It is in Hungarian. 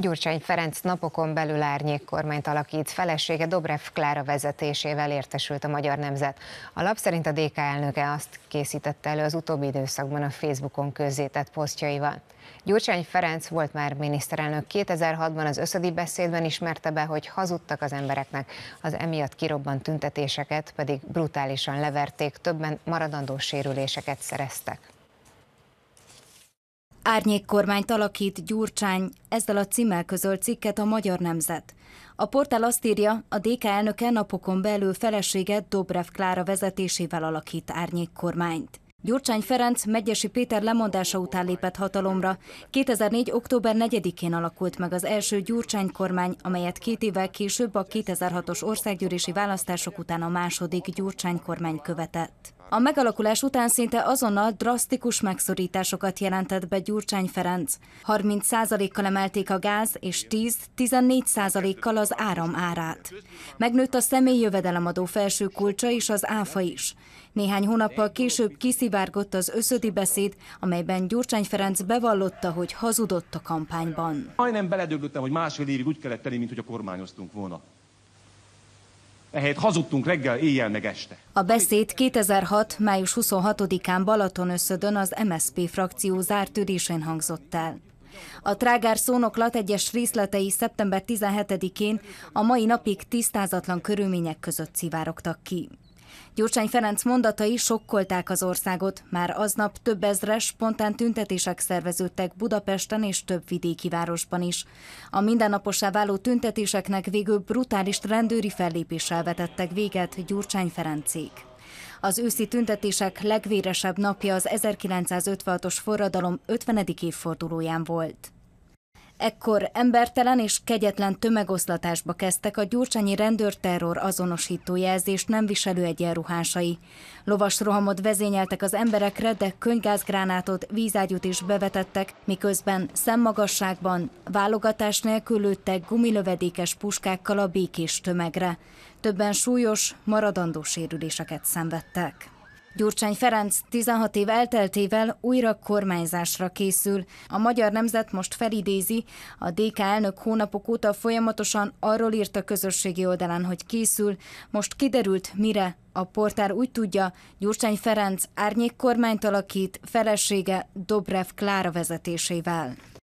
Gyurcsány Ferenc napokon belül árnyék kormányt alakít, felesége Dobrev Klára vezetésével értesült a magyar nemzet. A lap szerint a DK elnöke azt készítette elő az utóbbi időszakban a Facebookon közzétett posztjaival. Gyurcsány Ferenc volt már miniszterelnök 2006-ban az összedi beszédben ismerte be, hogy hazudtak az embereknek, az emiatt kirobban tüntetéseket pedig brutálisan leverték, többen maradandó sérüléseket szereztek. Árnyékkormányt alakít Gyurcsány, ezzel a címmel közöl cikket a Magyar Nemzet. A portál azt írja, a DK elnöke napokon belül feleséget Dobrev Klára vezetésével alakít árnyékkormányt. Gyurcsány Ferenc Megyesi Péter lemondása után lépett hatalomra. 2004. október 4-én alakult meg az első Gyurcsány kormány, amelyet két évvel később a 2006-os országgyűlési választások után a második Gyurcsány kormány követett. A megalakulás után szinte azonnal drasztikus megszorításokat jelentett be Gyurcsány Ferenc. 30%-kal emelték a gáz és 10-14%-kal az áram árát. Megnőtt a személy jövedelemadó felső kulcsa és az áfa is. Néhány hónappal később kiszivárgott az összödi beszéd, amelyben Gyurcsány Ferenc bevallotta, hogy hazudott a kampányban. Majdnem beledöglöttem, hogy másfél évig úgy kellett tenni, mint hogy a kormányoztunk volna. Ehelyett hazudtunk reggel, éjjel meg este. A beszéd 2006. május 26-án Balatonöszödön az MSP frakció zárt ülésén hangzott el. A trágár szónoklat egyes részletei szeptember 17-én a mai napig tisztázatlan körülmények között szivárogtak ki. Gyurcsány Ferenc mondatai sokkolták az országot. Már aznap több ezres spontán tüntetések szerveződtek Budapesten és több vidéki városban is. A mindennaposá váló tüntetéseknek végül brutális rendőri fellépéssel vetettek véget Gyurcsány Ferencék. Az őszi tüntetések legvéresebb napja az 1956-os forradalom 50. évfordulóján volt. Ekkor embertelen és kegyetlen tömegoszlatásba kezdtek a gyurcsányi rendőrterror azonosító jelzést nem viselő egyenruhásai. Lovas rohamot vezényeltek az emberekre, de könygázgránátot, vízágyút is bevetettek, miközben szemmagasságban, válogatás nélkül lőttek gumilövedékes puskákkal a békés tömegre. Többen súlyos, maradandó sérüléseket szenvedtek. Gyurcsány Ferenc 16 év elteltével újra kormányzásra készül. A magyar nemzet most felidézi, a DK elnök hónapok óta folyamatosan arról írt a közösségi oldalán, hogy készül, most kiderült mire, a portár úgy tudja, Gyurcsány Ferenc kormányt alakít felesége Dobrev Klára vezetésével.